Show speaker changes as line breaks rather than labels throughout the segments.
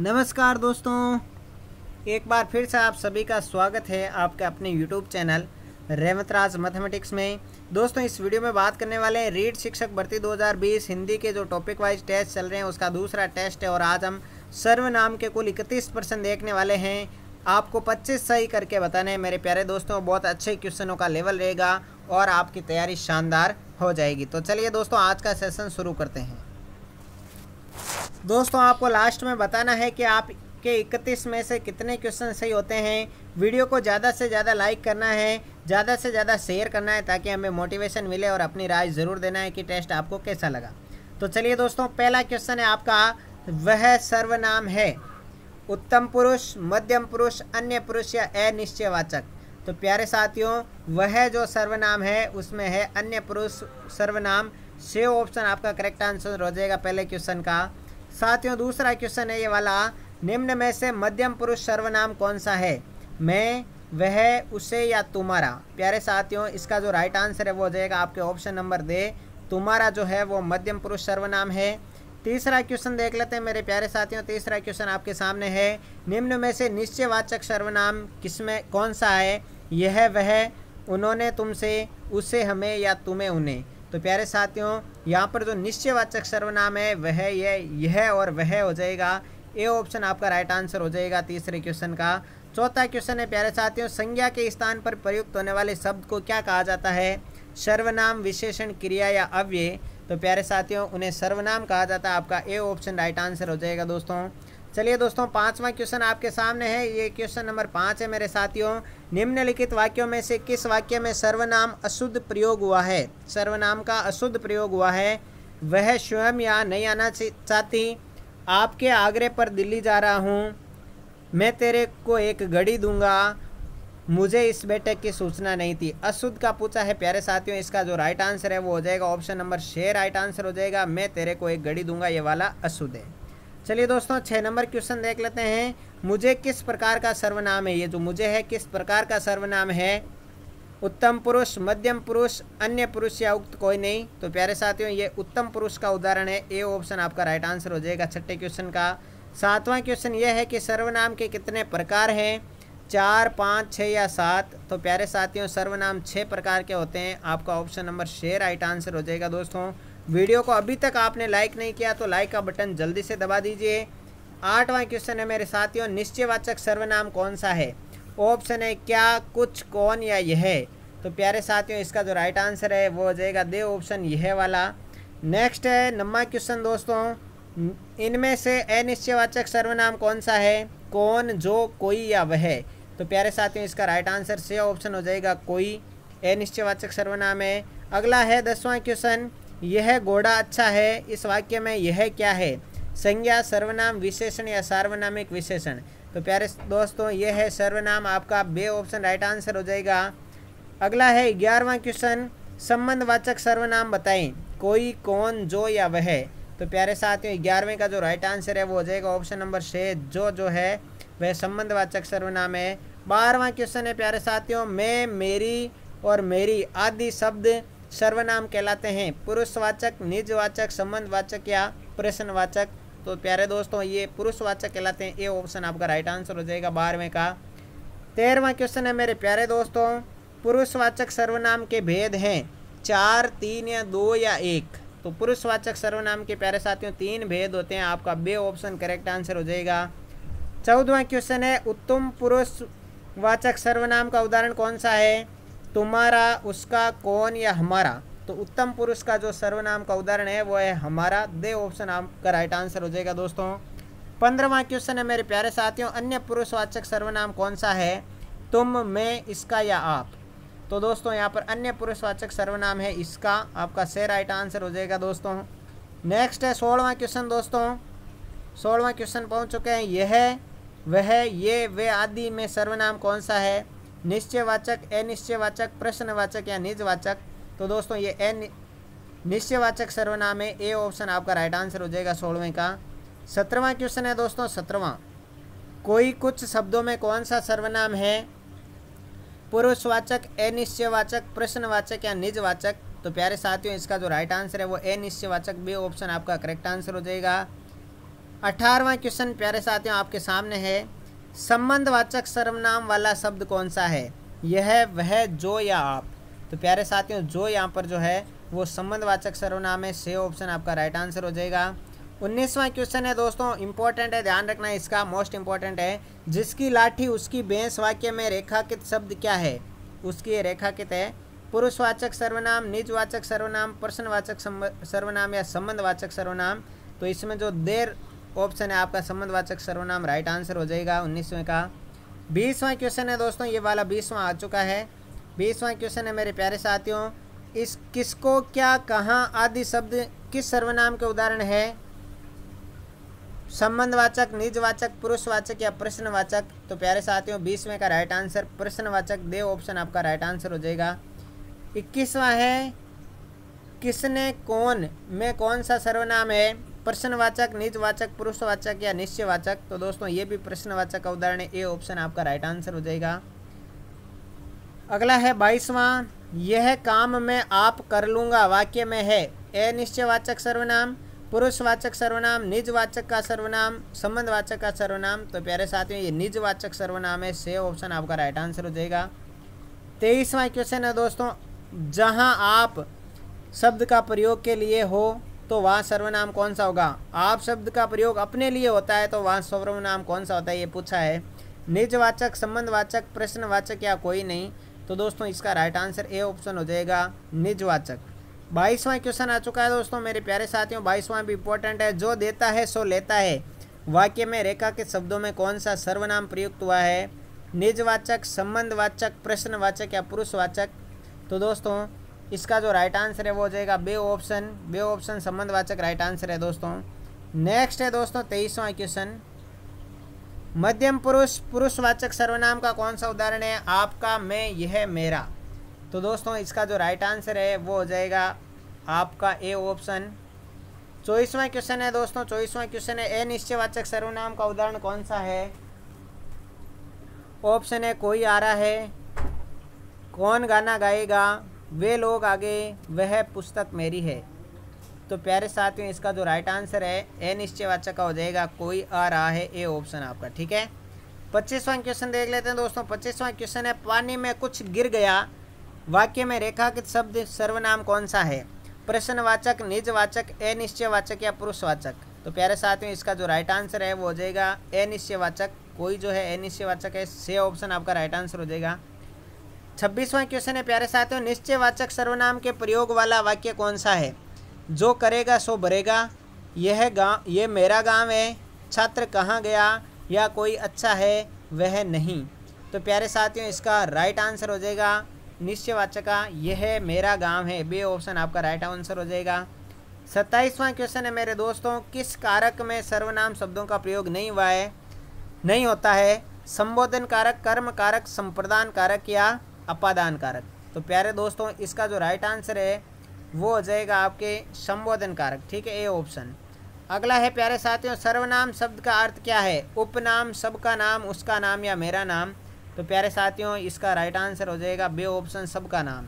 नमस्कार दोस्तों एक बार फिर से आप सभी का स्वागत है आपके अपने यूट्यूब चैनल रेवतराज मैथमेटिक्स में दोस्तों इस वीडियो में बात करने वाले हैं रीड शिक्षक भर्ती 2020 हिंदी के जो टॉपिक वाइज टेस्ट चल रहे हैं उसका दूसरा टेस्ट है और आज हम सर्वनाम के कुल इकतीस परसेंट देखने वाले हैं आपको 25 सही करके बताने हैं मेरे प्यारे दोस्तों बहुत अच्छे क्वेश्चनों का लेवल रहेगा और आपकी तैयारी शानदार हो जाएगी तो चलिए दोस्तों आज का सेशन शुरू करते हैं दोस्तों आपको लास्ट में बताना है कि आपके इकतीस में से कितने क्वेश्चन सही होते हैं वीडियो को ज़्यादा से ज़्यादा लाइक करना है ज़्यादा से ज़्यादा शेयर करना है ताकि हमें मोटिवेशन मिले और अपनी राय ज़रूर देना है कि टेस्ट आपको कैसा लगा तो चलिए दोस्तों पहला क्वेश्चन है आपका वह सर्वनाम है उत्तम पुरुष मध्यम पुरुष अन्य पुरुष या अनिश्चयवाचक तो प्यारे साथियों वह जो सर्वनाम है उसमें है अन्य पुरुष सर्वनाम से ऑप्शन आपका करेक्ट आंसर हो जाएगा पहले क्वेश्चन का साथियों दूसरा क्वेश्चन है ये वाला निम्न में से मध्यम पुरुष सर्वनाम कौन सा है मैं वह उसे या तुम्हारा प्यारे साथियों इसका जो राइट आंसर है वो हो जाएगा आपके ऑप्शन नंबर दे तुम्हारा जो है वो मध्यम पुरुष सर्वनाम है तीसरा क्वेश्चन देख लेते हैं मेरे प्यारे साथियों तीसरा क्वेश्चन आपके सामने है निम्न में से निश्चयवाचक सर्वनाम किसमें कौन सा है यह वह उन्होंने तुमसे उसे हमें या तुम्हें उन्हें तो प्यारे साथियों यहाँ पर जो निश्चयवाचक सर्वनाम है वह यह यह और वह हो जाएगा ए ऑप्शन आपका राइट आंसर हो जाएगा तीसरे क्वेश्चन का चौथा क्वेश्चन है प्यारे साथियों संज्ञा के स्थान पर प्रयुक्त होने वाले शब्द को क्या कहा जाता है सर्वनाम विशेषण क्रिया या अव्यय तो प्यारे साथियों उन्हें सर्वनाम कहा जाता है आपका ए ऑप्शन राइट आंसर हो जाएगा दोस्तों चलिए दोस्तों पांचवा क्वेश्चन आपके सामने है ये क्वेश्चन नंबर पाँच है मेरे साथियों निम्नलिखित वाक्यों में से किस वाक्य में सर्वनाम अशुद्ध प्रयोग हुआ है सर्वनाम का अशुद्ध प्रयोग हुआ है वह स्वयं या नहीं आना चाहती आपके आगरे पर दिल्ली जा रहा हूँ मैं तेरे को एक घड़ी दूंगा मुझे इस बैठक की सूचना नहीं थी अशुद्ध का पूछा है प्यारे साथियों इसका जो राइट आंसर है वो हो जाएगा ऑप्शन नंबर छः राइट आंसर हो जाएगा मैं तेरे को एक घड़ी दूंगा ये वाला अशुद्ध है चलिए दोस्तों छः नंबर क्वेश्चन देख लेते हैं मुझे किस प्रकार का सर्वनाम है ये जो मुझे है किस प्रकार का सर्वनाम है उत्तम पुरुष मध्यम पुरुष अन्य पुरुष या उक्त कोई नहीं तो प्यारे साथियों ये उत्तम पुरुष का उदाहरण है ए ऑप्शन आपका राइट आंसर हो जाएगा छठे क्वेश्चन का सातवां क्वेश्चन ये है कि सर्वनाम के कितने प्रकार हैं चार पाँच छः या सात तो प्यारे साथियों सर्वनाम छः प्रकार के होते हैं आपका ऑप्शन नंबर छः राइट आंसर हो जाएगा दोस्तों वीडियो को अभी तक आपने लाइक नहीं किया तो लाइक का बटन जल्दी से दबा दीजिए आठवां क्वेश्चन है मेरे साथियों निश्चयवाचक सर्वनाम कौन सा है ऑप्शन है क्या कुछ कौन या यह तो प्यारे साथियों इसका जो राइट आंसर है वो हो जाएगा दे ऑप्शन यह वाला नेक्स्ट है नम्मा क्वेश्चन दोस्तों इनमें से अनिश्चयवाचक सर्वनाम कौन सा है कौन जो कोई या वह तो प्यारे साथियों इसका राइट आंसर से ऑप्शन हो जाएगा कोई अनिश्चयवाचक सर्वनाम है अगला है दसवां क्वेश्चन यह घोड़ा अच्छा है इस वाक्य में यह क्या है संज्ञा सर्वनाम विशेषण या सार्वनामिक विशेषण तो प्यारे दोस्तों यह है सर्वनाम आपका बे ऑप्शन राइट आंसर हो जाएगा अगला है ग्यारहवा क्वेश्चन संबंधवाचक सर्वनाम बताएं कोई कौन जो या वह तो प्यारे साथियों ग्यारहवें का जो राइट आंसर है वो हो जाएगा ऑप्शन नंबर छः जो जो है वह संबंधवाचक सर्वनाम है बारहवा क्वेश्चन है प्यारे साथियों मैं मेरी और मेरी आदि शब्द सर्वनाम कहलाते हैं पुरुषवाचक निजवाचक संबंधवाचक या प्रश्नवाचक तो प्यारे दोस्तों ये पुरुषवाचक कहलाते हैं ये ऑप्शन आपका राइट आंसर हो जाएगा बारहवें का तेरहवा क्वेश्चन है मेरे प्यारे दोस्तों पुरुषवाचक सर्वनाम के भेद हैं चार तीन या दो या एक तो पुरुषवाचक सर्वनाम के प्यारे साथियों तीन भेद होते हैं आपका बे ऑप्शन करेक्ट आंसर हो जाएगा चौदवा क्वेश्चन है उत्तम पुरुषवाचक सर्वनाम का उदाहरण कौन सा है तुम्हारा उसका कौन या हमारा तो उत्तम पुरुष का जो सर्वनाम का उदाहरण है वो है हमारा दे ऑप्शन आपका राइट आंसर हो जाएगा दोस्तों पंद्रवा क्वेश्चन है मेरे प्यारे साथियों अन्य पुरुषवाचक सर्वनाम कौन सा है तुम मैं इसका या आप तो दोस्तों यहाँ पर अन्य पुरुषवाचक सर्वनाम है इसका आपका से राइट आंसर हो जाएगा दोस्तों नेक्स्ट है सोलवा क्वेश्चन दोस्तों सोलवा क्वेश्चन पहुँच चुके हैं यह वह ये वे आदि में सर्वनाम कौन सा है निश्चयवाचक अनिश्चयवाचक प्रश्नवाचक या निजवाचक तो दोस्तों ये एन निश्चयवाचक सर्वनाम है ए ऑप्शन आपका राइट आंसर हो जाएगा सोलहवें का सत्रहवा क्वेश्चन है दोस्तों सत्रहवा कोई कुछ शब्दों में कौन सा सर्वनाम है पुरुषवाचक अनिश्चयवाचक प्रश्नवाचक या निजवाचक तो प्यारे साथियों इसका जो राइट आंसर है वो ए निश्चयवाचक बी ऑप्शन आपका करेक्ट आंसर हो जाएगा अठारहवा क्वेश्चन प्यारे साथियों आपके सामने है संबंधवाचक सर्वनाम वाला शब्द कौन सा है यह वह जो या आप तो प्यारे साथियों जो यहाँ पर जो है वो संबंधवाचक सर्वनाम है से ऑप्शन आपका राइट आंसर हो जाएगा उन्नीसवां क्वेश्चन है दोस्तों इंपॉर्टेंट है ध्यान रखना इसका मोस्ट इंपॉर्टेंट है जिसकी लाठी उसकी बेंस वाक्य में रेखाकित शब्द क्या है उसकी रेखाकित है पुरुषवाचक सर्वनाम निजवाचक सर्वनाम प्रश्नवाचक सर्वनाम या संबंधवाचक सर्वनाम तो इसमें जो देर ऑप्शन है आपका संबंधवाचक सर्वनाम राइट आंसर हो जाएगा उन्नीसवें का बीसवां क्वेश्चन है दोस्तों ये वाला बीसवां आ चुका है बीसवां क्वेश्चन है मेरे प्यारे साथियों इस किसको क्या कहाँ आदि शब्द किस सर्वनाम के उदाहरण है संबंधवाचक निजवाचक पुरुषवाचक या प्रश्नवाचक तो प्यारे साथियों बीसवें का राइट आंसर प्रश्नवाचक दे ऑप्शन आपका राइट आंसर हो जाएगा इक्कीसवा है किसने कौन में कौन सा सर्वनाम है प्रश्नवाचक निजवाचक पुरुषवाचक या निश्चयवाचक तो दोस्तों ये भी प्रश्नवाचक का उदाहरण है ए ऑप्शन आपका राइट आंसर हो जाएगा अगला है बाईसवां यह काम मैं आप कर लूंगा वाक्य में है ए निश्चयवाचक सर्वनाम पुरुषवाचक सर्वनाम निजवाचक का सर्वनाम संबंधवाचक का सर्वनाम तो प्यारे साथियों ये निजवाचक सर्वनाम है से ऑप्शन आपका राइट आंसर हो जाएगा तेईसवां क्वेश्चन है दोस्तों जहां आप शब्द का प्रयोग के लिए हो तो वहाँ सर्वनाम कौन सा होगा आप शब्द का प्रयोग अपने लिए होता है तो वहाँ सर्वनाम कौन सा होता है ये पूछा है निजवाचक संबंधवाचक प्रश्नवाचक या कोई नहीं तो दोस्तों इसका राइट आंसर ए ऑप्शन हो जाएगा निजवाचक बाईसवां क्वेश्चन आ चुका है दोस्तों मेरे प्यारे साथियों बाईसवां भी इंपॉर्टेंट है जो देता है सो लेता है वाक्य में रेखा के शब्दों में कौन सा सर्वनाम प्रयुक्त हुआ है निजवाचक संबंधवाचक प्रश्नवाचक या पुरुषवाचक तो दोस्तों इसका जो राइट आंसर है वो हो जाएगा बे ऑप्शन बे ऑप्शन संबंधवाचक राइट आंसर है दोस्तों नेक्स्ट है दोस्तों तेईसवा क्वेश्चन मध्यम पुरुष पुरुषवाचक सर्वनाम का कौन सा उदाहरण है आपका मैं यह मेरा तो दोस्तों इसका जो राइट आंसर है वो हो जाएगा आपका ए ऑप्शन चौबीसवां क्वेश्चन है दोस्तों चौबीसवां क्वेश्चन है ए निश्चयवाचक सर्वनाम का उदाहरण कौन सा है ऑप्शन है कोई आ रहा है कौन गाना गाएगा वे लोग आगे वह पुस्तक मेरी है तो प्यारे साथियों इसका जो राइट आंसर है ए निश्चयवाचक का हो जाएगा कोई आ रहा है ए ऑप्शन आपका ठीक है पच्चीसवां क्वेश्चन देख लेते हैं दोस्तों पच्चीसवां क्वेश्चन है पानी में कुछ गिर गया वाक्य में रेखाकित शब्द सर्वनाम कौन सा है प्रश्नवाचक निजवाचक ए निश्चयवाचक या पुरुषवाचक तो प्यारे साथियों इसका जो राइट आंसर है वो हो जाएगा ए निश्चयवाचक कोई जो है ए निश्चयवाचक है से ऑप्शन आपका राइट आंसर हो जाएगा छब्बीसवां क्वेश्चन है प्यारे साथियों निश्चयवाचक सर्वनाम के प्रयोग वाला वाक्य कौन सा है जो करेगा सो भरेगा यह गांव ये मेरा गांव है छात्र कहाँ गया या कोई अच्छा है वह नहीं तो प्यारे साथियों इसका राइट आंसर हो जाएगा निश्चयवाचक का यह मेरा गांव है बे ऑप्शन आपका राइट आंसर हो जाएगा सत्ताईसवां क्वेश्चन है मेरे दोस्तों किस कारक में सर्वनाम शब्दों का प्रयोग नहीं हुआ है नहीं होता है संबोधन कारक कर्म कारक संप्रदान कारक या अपादान कारक तो प्यारे दोस्तों इसका जो राइट आंसर है वो हो जाएगा आपके संबोधन कारक ठीक है ए ऑप्शन अगला है प्यारे साथियों सर्वनाम शब्द का अर्थ क्या है उपनाम सबका नाम उसका नाम या मेरा नाम तो प्यारे साथियों इसका राइट आंसर हो जाएगा बे ऑप्शन सबका नाम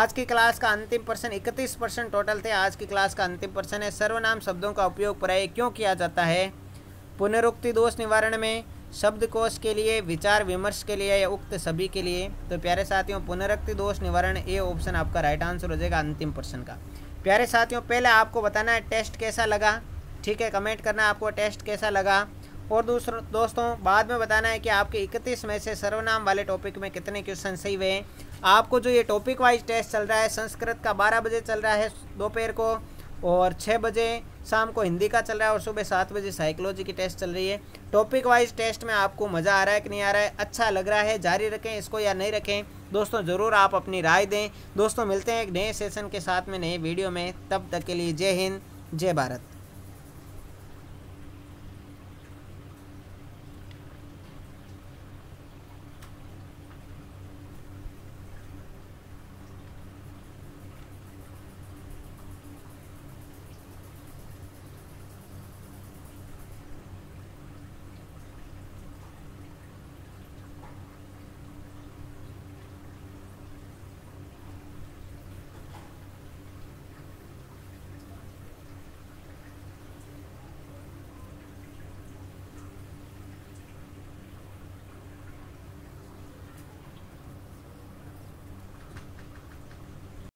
आज की क्लास का अंतिम प्रश्न इकतीस परसेंट टोटल थे आज की क्लास का अंतिम प्रश्न है सर्वनाम शब्दों का उपयोग प्राय क्यों किया जाता है पुनरुक्ति दोष निवारण में शब्दकोश के लिए विचार विमर्श के लिए या उक्त सभी के लिए तो प्यारे साथियों पुनरक्ति दोष निवारण ए ऑप्शन आपका राइट आंसर हो जाएगा अंतिम प्रश्न का प्यारे साथियों पहले आपको बताना है टेस्ट कैसा लगा ठीक है कमेंट करना आपको टेस्ट कैसा लगा और दूसरों दोस्तों बाद में बताना है कि आपके इकतीस में से सर्वनाम वाले टॉपिक में कितने क्वेश्चन सही हुए आपको जो ये टॉपिक वाइज टेस्ट चल रहा है संस्कृत का बारह बजे चल रहा है दोपहर को और छः बजे शाम को हिंदी का चल रहा है और सुबह सात बजे साइकोलॉजी की टेस्ट चल रही है टॉपिक वाइज टेस्ट में आपको मज़ा आ रहा है कि नहीं आ रहा है अच्छा लग रहा है जारी रखें इसको या नहीं रखें दोस्तों ज़रूर आप अपनी राय दें दोस्तों मिलते हैं एक नए सेशन के साथ में नए वीडियो में तब तक के लिए जय हिंद जय भारत